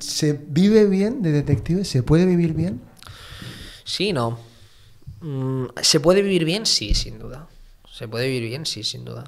¿Se vive bien de detective? ¿Se puede vivir bien? Sí, no. Mm, ¿Se puede vivir bien? Sí, sin duda. Se puede vivir bien, sí, sin duda.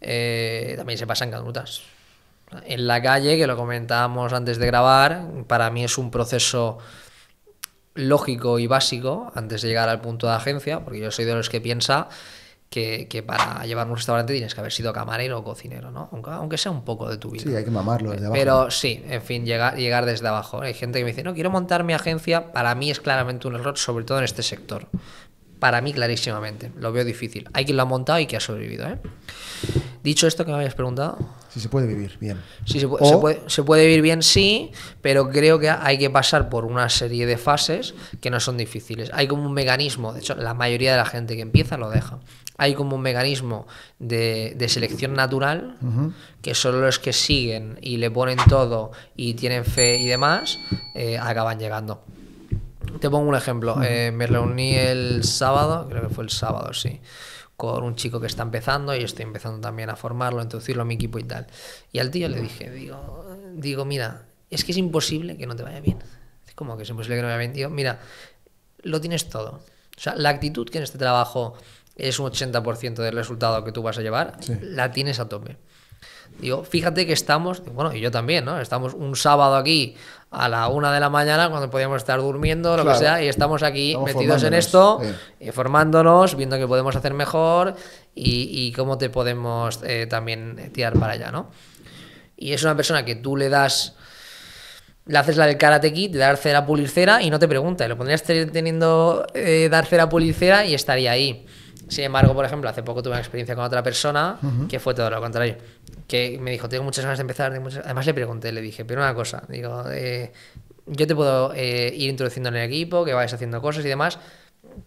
Eh, también se pasan canutas. En la calle, que lo comentábamos antes de grabar, para mí es un proceso lógico y básico antes de llegar al punto de agencia, porque yo soy de los que piensa que, para llevar un restaurante tienes que haber sido camarero o cocinero, ¿no? Aunque, aunque sea un poco de tu vida. Sí, hay que mamarlo desde abajo. Pero sí, en fin, llegar, llegar desde abajo. Hay gente que me dice, no, quiero montar mi agencia. Para mí es claramente un error, sobre todo en este sector. Para mí, clarísimamente. Lo veo difícil. Hay quien lo ha montado y que ha sobrevivido, ¿eh? Dicho esto que me habías preguntado. Si se puede vivir bien. se, puede, se puede vivir bien, sí, pero creo que hay que pasar por una serie de fases que no son difíciles. Hay como un mecanismo, de hecho, la mayoría de la gente que empieza lo deja hay como un mecanismo de, selección natural que solo los que siguen y le ponen todo y tienen fe y demás eh, acaban llegando. Te pongo un ejemplo. Eh, me reuní el sábado, creo que fue el sábado, sí con un chico que está empezando y estoy empezando también a formarlo, a introducirlo a mi equipo y tal. Y al tío le dije, digo, digo, mira, es que es imposible que no te vaya bien. ¿Cómo que es imposible que no me vaya bien? mira, lo tienes todo. O sea, la actitud que en este trabajo es un 80% del resultado que tú vas a llevar, la tienes a tope. Digo, fíjate que estamos, bueno, y yo también, ¿no? Estamos un sábado aquí a la una de la mañana cuando podíamos estar durmiendo, lo que sea, y estamos aquí metidos en esto, eh, formándonos, viendo qué podemos hacer mejor y, cómo te podemos eh, también tirar para allá, ¿no? Y es una persona que tú le das, le haces la del karate kit le das cera, y no te pregunta, lo pondrías teniendo eh, dar cera, pulir y estaría ahí. Sin embargo, por ejemplo, hace poco tuve una experiencia con otra persona que fue todo lo contrario. Que me dijo, tengo muchas ganas de empezar. Además, le pregunté, le dije, pero una cosa, digo, eh, yo te puedo eh, ir introduciendo en el equipo, que vayas haciendo cosas y demás.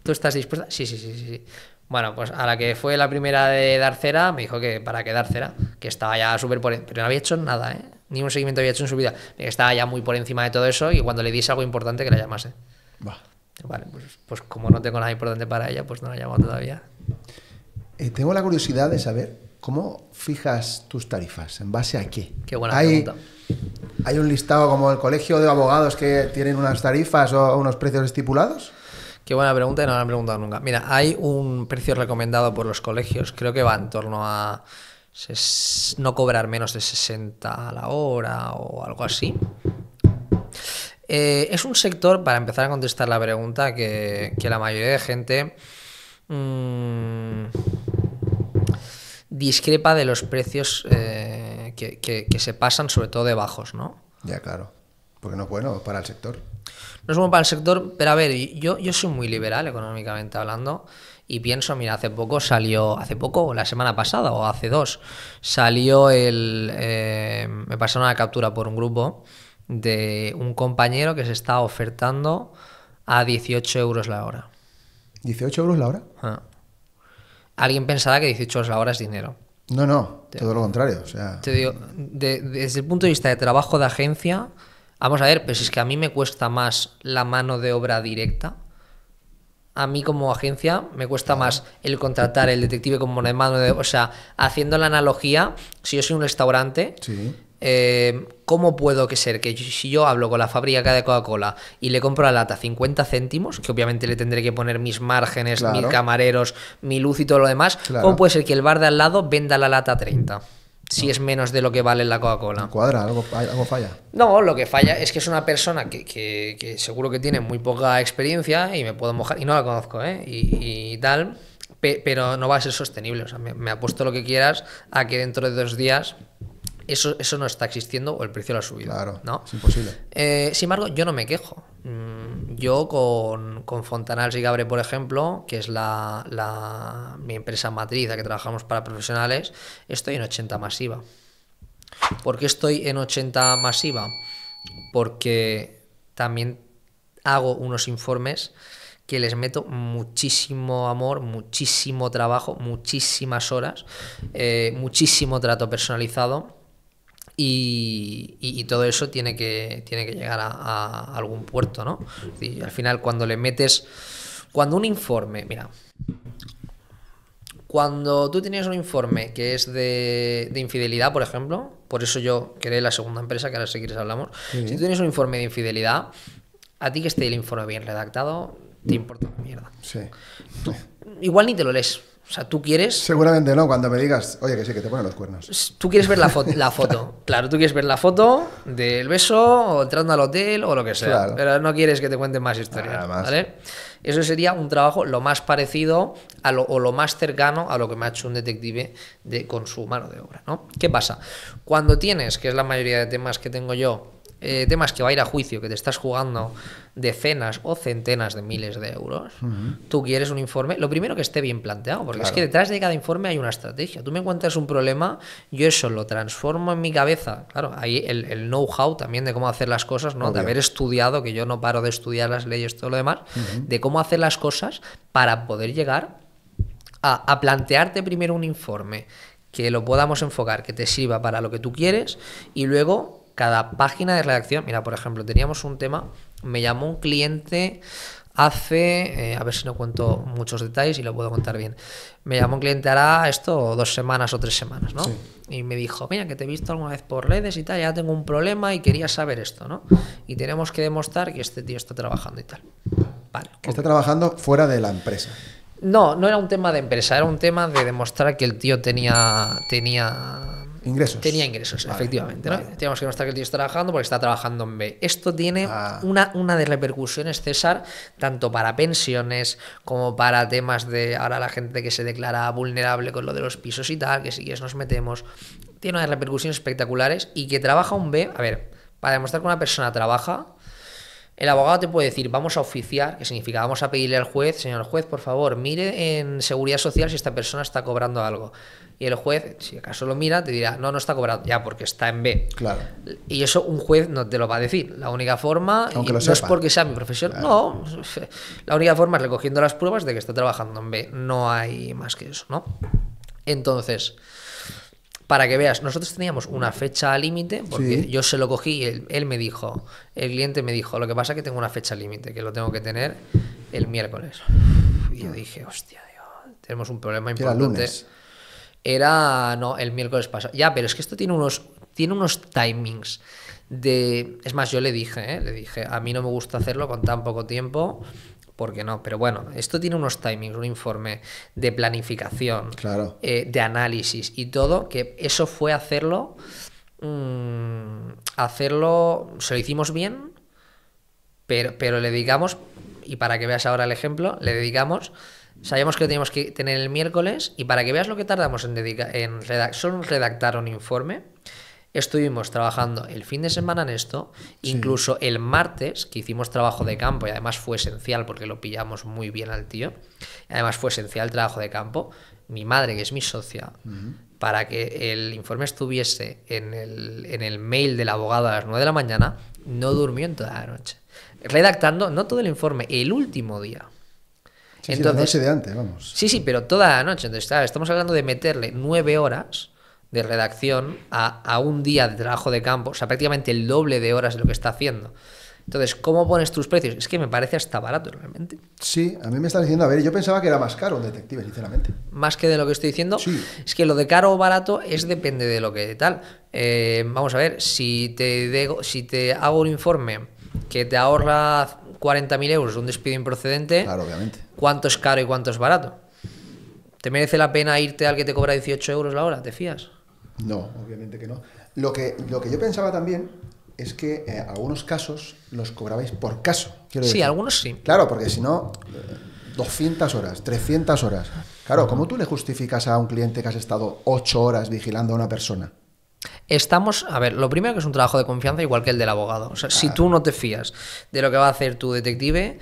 ¿Tú estás dispuesta? Sí, sí, sí, sí. Bueno, pues a la que fue la primera de dar cera, me dijo que para qué dar cera, que estaba ya súper por... E-, pero no había hecho nada, ¿eh? Ni un seguimiento había hecho en su vida. Estaba ya muy por encima de todo eso y cuando le dices algo importante que la llamase. va. Vale, pues, pues como no tengo nada importante para ella, pues no la llamo todavía. Eh, tengo la curiosidad de saber cómo fijas tus tarifas, en base a qué. Qué buena hay, pregunta. ¿Hay un listado como el colegio de abogados que tienen unas tarifas o unos precios estipulados? Qué buena pregunta y no la han preguntado nunca. Mira, hay un precio recomendado por los colegios, creo que va en torno a no cobrar menos de 60 a la hora o algo así. Eh, es un sector, para empezar a contestar la pregunta, que la mayoría de gente Mm, discrepa de los precios eh, que, se pasan, sobre todo de bajos, ¿no? Ya, claro. Porque no es bueno para el sector. No es bueno para el sector, pero a ver, yo, yo soy muy liberal económicamente hablando y pienso, mira, hace poco salió, hace poco, la semana pasada o hace dos, salió el... Eh, me pasaron una captura por un grupo de un compañero que se está ofertando a 18 euros la hora. ¿18 euros la hora? Ah. Alguien pensará que 18 euros la hora es dinero. No, no, todo lo contrario. O sea... Te digo, desde el punto de vista de trabajo de agencia, vamos a ver, pero si es que a mí me cuesta más la mano de obra directa, a mí como agencia me cuesta más el contratar el detective como una mano de... O sea, haciendo la analogía, si yo soy un restaurante... Sí eh, ¿cómo puedo que ser que si yo hablo con la fábrica de Coca-Cola y le compro la lata 50 céntimos, que obviamente le tendré que poner mis márgenes, mis camareros, mi luz y todo lo demás, ¿cómo puede ser que el bar de al lado venda la lata 30? si es menos de lo que vale la Coca-Cola. cuadra, algo, falla. No, lo que falla es que es una persona que, seguro que tiene muy poca experiencia y me puedo mojar, y no la conozco, ¿eh? y, tal, pero no va a ser sostenible. O sea, me, me, apuesto lo que quieras a que dentro de dos días eso, no está existiendo o el precio lo ha subido. Claro, es imposible. Eh, sin embargo, yo no me quejo. Mm, yo con, con Fontanals y Gabre, por ejemplo, que es la, mi empresa matriz, a que trabajamos para profesionales, estoy en 80 masiva. ¿Por qué estoy en 80 masiva? Porque también hago unos informes que les meto muchísimo amor, muchísimo trabajo, muchísimas horas, eh, muchísimo trato personalizado y, todo eso tiene que, tiene que llegar a, algún puerto, ¿no? Y al final, cuando le metes. Cuando un informe. Mira. Cuando tú tienes un informe que es de, infidelidad, por ejemplo, por eso yo creé la segunda empresa, que ahora si quieres hablamos. Si tú tienes un informe de infidelidad, a ti que esté el informe bien redactado, te importa una mierda. Sí. igual ni te lo lees. O sea, tú quieres... Seguramente no, cuando me digas, oye, que sí, que te ponen los cuernos. Tú quieres ver la, foto la foto. claro, tú quieres ver la foto del beso o entrando al hotel o lo que sea. Pero no quieres que te cuente más historias. ¿vale? Eso sería un trabajo lo más parecido o lo más cercano a lo que me ha hecho un detective de, con su mano de obra. ¿no? ¿Qué pasa? Cuando tienes, que es la mayoría de temas que tengo yo, eh, temas que va a ir a juicio, que te estás jugando decenas o centenas de miles de euros, tú quieres un informe, lo primero que esté bien planteado, porque es que detrás de cada informe hay una estrategia. Tú me encuentras un problema, yo eso lo transformo en mi cabeza. Claro, ahí el, know-how también de cómo hacer las cosas, ¿no? De haber estudiado, que yo no paro de estudiar las leyes, todo lo demás, de cómo hacer las cosas para poder llegar a, a plantearte primero un informe que lo podamos enfocar, que te sirva para lo que tú quieres y luego cada página de redacción. Mira, por ejemplo, teníamos un tema, me llamó un cliente hace, eh, a ver si no cuento muchos detalles y lo puedo contar bien. Me llamó un cliente hará esto dos semanas o tres semanas, ¿no? Y me dijo, mira, que te he visto alguna vez por redes y tal, ya tengo un problema y quería saber esto, ¿no? Y tenemos que demostrar que este tío está trabajando y tal. Que está trabajando fuera de la empresa. No, no era un tema de empresa, era un tema de demostrar que el tío tenía, tenía Ingresos. Tenía ingresos, efectivamente. Tenemos que mostrar que el tío está trabajando porque está trabajando en B. Esto tiene ah. una, una de repercusiones, César, tanto para pensiones como para temas de ahora la gente que se declara vulnerable con lo de los pisos y tal, que si quieres nos metemos. Tiene unas repercusiones espectaculares y que trabaja un B. A ver, para demostrar que una persona trabaja, el abogado te puede decir, vamos a oficiar, que significa vamos a pedirle al juez, señor juez, por favor, mire en seguridad social si esta persona está cobrando algo y el juez, si acaso lo mira, te dirá, no, no está cobrado, ya porque está en B. Claro. Y eso un juez no te lo va a decir. La única forma, no es porque sea mi profesión, no, la única forma es recogiendo las pruebas de que está trabajando en B, no hay más que eso, ¿no? Entonces, para que veas, nosotros teníamos una fecha límite, porque yo se lo cogí y él, me dijo, el cliente me dijo, lo que pasa es que tengo una fecha límite, que lo tengo que tener el miércoles. Y yo ah. dije, hostia, Dios, tenemos un problema importante era no, el miércoles pasado. Ya, pero es que esto tiene unos, tiene unos timings de... Es más, yo le dije, ¿eh? le dije, a mí no me gusta hacerlo con tan poco tiempo, porque no, pero bueno, esto tiene unos timings, un informe de planificación, eh, de análisis y todo, que eso fue hacerlo... Mm, hacerlo, se lo hicimos bien, pero, pero le dedicamos, y para que veas ahora el ejemplo, le dedicamos Sabíamos que lo teníamos que tener el miércoles y para que veas lo que tardamos en, en redactar un informe, estuvimos trabajando el fin de semana en esto, incluso el martes, que hicimos trabajo de campo, y además fue esencial porque lo pillamos muy bien al tío, además fue esencial el trabajo de campo, mi madre, que es mi socia, para que el informe estuviese en el, en el mail del abogado a las 9 de la mañana, no durmió en toda la noche. Redactando, no todo el informe, el último día. Sí, sí, antes, vamos. Sí, sí, pero toda la noche. Entonces, estamos hablando de meterle nueve horas de redacción a, un día de trabajo de campo, o sea, prácticamente el doble de horas de lo que está haciendo. Entonces, ¿cómo pones tus precios? Es que me parece hasta barato realmente. Sí, a mí me están diciendo, a ver, yo pensaba que era más caro un detective, sinceramente. Más que de lo que estoy diciendo, sí. es que lo de caro o barato es depende de lo que tal. Eh, vamos a ver, si te, si te hago un informe que te ahorra 40.000 euros un despido improcedente, claro, obviamente. ¿cuánto es caro y cuánto es barato? ¿Te merece la pena irte al que te cobra 18 euros la hora? ¿Te fías? No, obviamente que no. Lo que, lo que yo pensaba también es que eh, algunos casos los cobrabais por caso. sí, algunos sí. Claro, porque si no, 200 eh, horas, 300 horas. Claro, ¿cómo tú le justificas a un cliente que has estado 8 horas vigilando a una persona? Estamos, a ver, lo primero que es un trabajo de confianza igual que el del abogado. O sea, si tú no te fías de lo que va a hacer tu detective,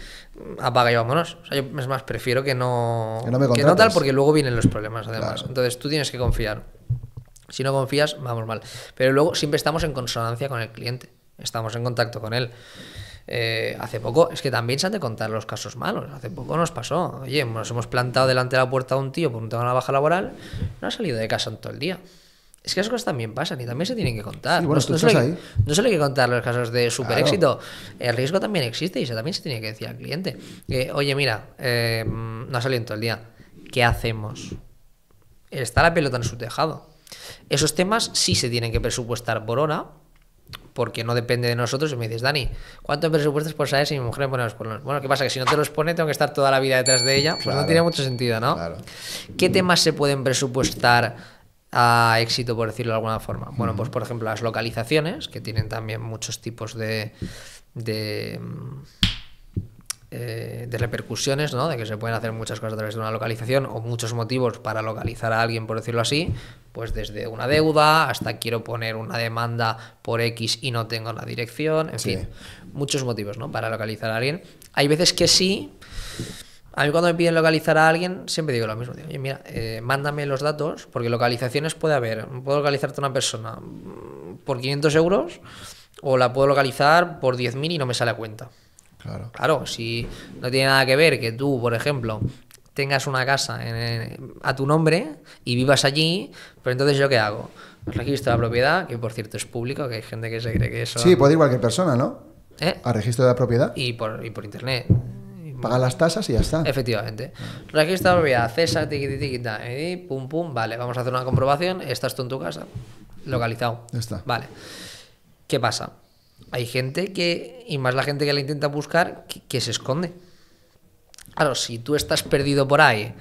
apaga y vámonos. O sea, yo es más, prefiero que no, que no, tal porque luego vienen los problemas además. Entonces tú tienes que confiar. Si no confías, vamos mal. Pero luego siempre estamos en consonancia con el cliente. Estamos en contacto con él. Eh, hace poco, es que también se han de contar los casos malos. Hace poco nos pasó. Oye, nos hemos plantado delante de la puerta de un tío por un tema de la baja laboral. No ha salido de casa en todo el día. Es que esas cosas también pasan y también se tienen que contar. no, solo no, solo hay, que contar los casos de super éxito. El riesgo también existe y eso también se tiene que decir al cliente. Oye, mira, em, no ha salido todo el día. ¿Qué hacemos? Está la pelota en su tejado. Esos temas sí se tienen que presupuestar por hora, porque no depende de nosotros. Y me dices, Dani, ¿cuánto presupuestos por saber si mi mujer me pone los polones? Bueno, ¿qué pasa? Que si no te los pone, tengo que estar toda la vida detrás de ella. Pues no tiene mucho sentido, ¿no? ¿Qué temas se pueden presupuestar? a éxito, por decirlo de alguna forma. Bueno, pues por ejemplo las localizaciones, que tienen también muchos tipos de, mm, eh, de, repercusiones, ¿no? De que se pueden hacer muchas cosas a través de una localización o muchos motivos para localizar a alguien, por decirlo así, pues desde una deuda hasta quiero poner una demanda por X y no tengo la dirección, en fin, muchos motivos, ¿no? Para localizar a alguien. Hay veces que sí a mí cuando me piden localizar a alguien, siempre digo lo mismo. oye, mira, eh, mándame los datos, porque localizaciones puede haber. Puedo localizarte a una persona mm, por 500 euros o la puedo localizar por 10.000 y no me sale a cuenta. Claro. Claro, si no tiene nada que ver que tú, por ejemplo, tengas una casa a tu nombre y vivas allí, pero entonces yo qué hago? Pues registro de la propiedad, que por cierto es público, que hay gente que se cree que eso... Sí, puede ir cualquier persona, ¿no? ¿Eh? A registro de la propiedad. Y por, y por internet. Paga las tasas y ya está. Efectivamente. de propiedad, cesa, tiqui, tiquita, y pum, pum, vale, vamos a hacer una comprobación, estás tú en tu casa, localizado. Ya está. Vale. ¿Qué pasa? Hay gente que, y más la gente que la intenta buscar, que, que se esconde. Claro, si tú estás perdido por ahí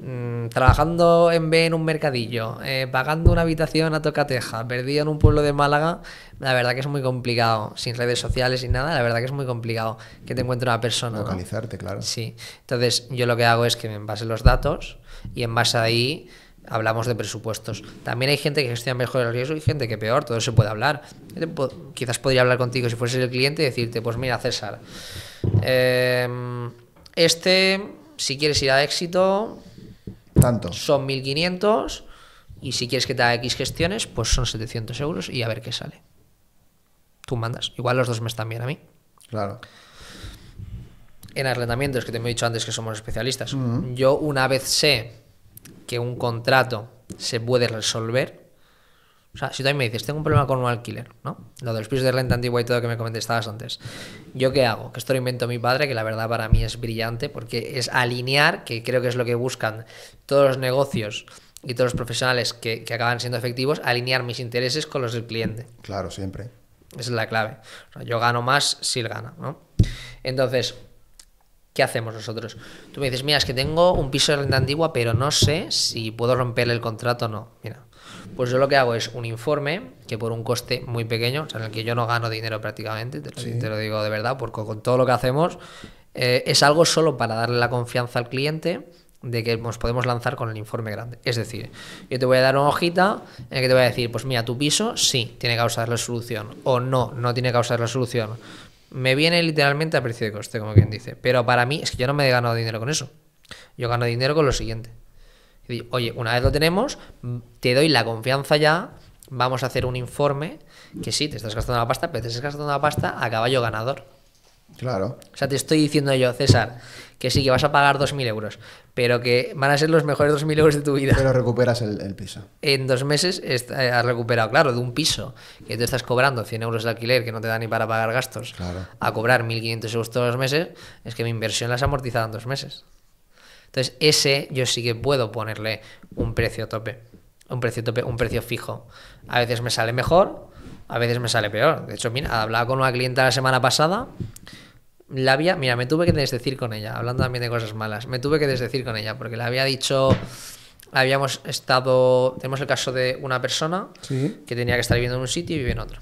Mm, trabajando en B en un mercadillo, eh, pagando una habitación a Tocateja, perdido en un pueblo de Málaga, la verdad que es muy complicado, sin redes sociales, y nada, la verdad que es muy complicado que te encuentre una persona. Localizarte, claro. Sí, entonces yo lo que hago es que me envase los datos y en base a ahí hablamos de presupuestos. También hay gente que gestiona mejor el riesgo y gente que peor, todo se puede hablar. Quizás podría hablar contigo si fuese el cliente y decirte, pues mira, César, em, este, si quieres ir a éxito, tanto. Son 1500 y si quieres que te haga X gestiones, pues son 700 euros y a ver qué sale. Tú mandas. Igual los dos me están bien a mí. Claro. En arrendamientos, que te he dicho antes que somos especialistas, yo una vez sé que un contrato se puede resolver, o sea, si tú me dices, tengo un problema con un alquiler, ¿no? Lo de los pisos de renta antigua y todo que me comentabas antes. ¿Yo qué hago? Que esto lo invento mi padre, que la verdad para mí es brillante, porque es alinear, que creo que es lo que buscan todos los negocios y todos los profesionales que, que acaban siendo efectivos, alinear mis intereses con los del cliente. Claro, siempre. Esa es la clave. yo gano más si él gana, ¿no? Entonces, ¿qué hacemos nosotros? Tú me dices, mira, es que tengo un piso de renta antigua, pero no sé si puedo romper el contrato o no. Mira, pues yo lo que hago es un informe que por un coste muy pequeño, o sea, en el que yo no gano dinero prácticamente, te, lo digo de verdad, porque con todo lo que hacemos eh, es algo solo para darle la confianza al cliente de que nos podemos lanzar con el informe grande. Es decir, yo te voy a dar una hojita en la que te voy a decir, pues mira, tu piso sí tiene causa de la solución o no, no tiene causa de la solución. Me viene literalmente a precio de coste, como quien dice. Pero para mí es que yo no me he ganado dinero con eso. Yo gano dinero con lo siguiente oye, una vez lo tenemos, te doy la confianza ya, vamos a hacer un informe que sí, te estás gastando la pasta, pero te estás gastando la pasta a caballo ganador. Claro. O sea, te estoy diciendo yo, César, que sí, que vas a pagar 2.000 euros, pero que van a ser los mejores 2.000 euros de tu vida. Pero recuperas el, piso. En dos meses eh, has recuperado, claro, de un piso que te estás cobrando 100 euros de alquiler que no te da ni para pagar gastos, a cobrar 1.500 euros todos los meses, es que mi inversión la has amortizado en dos meses. Entonces, ese yo sí que puedo ponerle un precio tope, un precio tope, un precio fijo. A veces me sale mejor, a veces me sale peor. De hecho, mira, hablaba con una clienta la semana pasada, la había, mira, me tuve que desdecir con ella, hablando también de cosas malas, me tuve que desdecir con ella porque le había dicho habíamos estado. Tenemos el caso de una persona que tenía que estar viviendo en un sitio y vive en otro.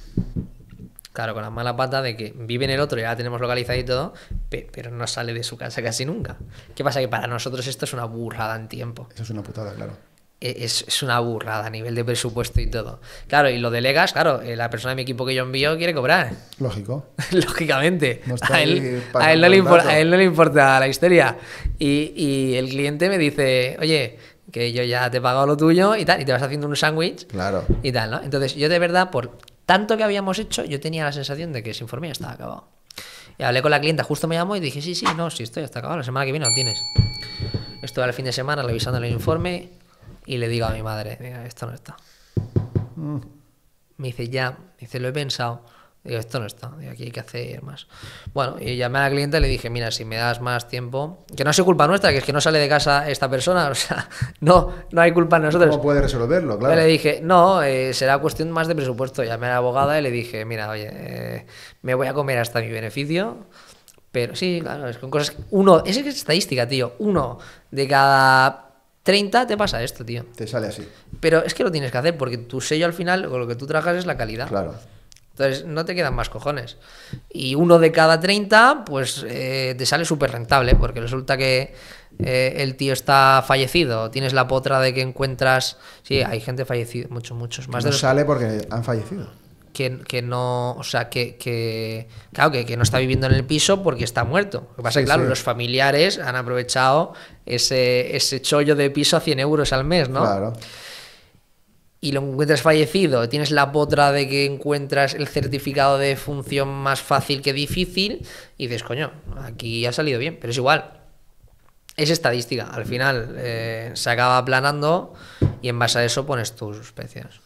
Claro, con la mala pata de que vive en el otro, ya la tenemos localizada y todo, pero no sale de su casa casi nunca. ¿Qué pasa? Que para nosotros esto es una burrada en tiempo. Eso es una putada, claro. E, es, una burrada a nivel de presupuesto y todo. Claro, y lo delegas, claro, eh, la persona de mi equipo que yo envío quiere cobrar. Lógico. Lógicamente. a, él, no le importa, la historia. Y, el cliente me dice, oye, que yo ya te he pagado lo tuyo y tal, y te vas haciendo un sándwich. Claro. Y tal, ¿no? Entonces, yo de verdad, por tanto que habíamos hecho, yo tenía la sensación de que ese ya estaba acabado. Y hablé con la clienta, justo me llamó y dije, sí, sí, no, sí estoy está acabado, la semana que viene lo tienes. Estuve al fin de semana revisando el informe y le digo a mi madre, mira, esto no está. Mm. Me dice, ya, dice, lo he pensado esto no está, aquí hay que hacer más. Bueno, y llamé a la cliente y le dije, mira, si me das más tiempo, que no es culpa nuestra, que es que no sale de casa esta persona, o sea, no, no hay culpa en nosotros. ¿Cómo puede resolverlo? Claro. le dije, no, eh, será cuestión más de presupuesto. Llamé a la abogada y le dije, mira, oye, eh, me voy a comer hasta mi beneficio, pero sí, claro, es con cosas... uno, es es estadística, tío, uno de cada 30 te pasa esto, tío. Te sale así. Pero es que lo tienes que hacer porque tu sello al final, con lo que tú trabajas es la calidad. Claro. Entonces no te quedan más cojones. Y uno de cada 30, pues eh, te sale súper rentable, porque resulta que eh, el tío está fallecido, tienes la potra de que encuentras... Sí, hay gente fallecida, muchos, muchos. Más de sale porque han fallecido. Que, que, no, o sea, que, que claro, que, no está viviendo en el piso porque está muerto. Lo que pasa es que, claro, los familiares han aprovechado ese, ese chollo de piso a 100 euros al mes, ¿no? Claro y lo encuentras fallecido, tienes la potra de que encuentras el certificado de función más fácil que difícil y dices, coño, aquí ha salido bien, pero es igual. Es estadística, al final eh, se acaba aplanando y en base a eso pones tus precios.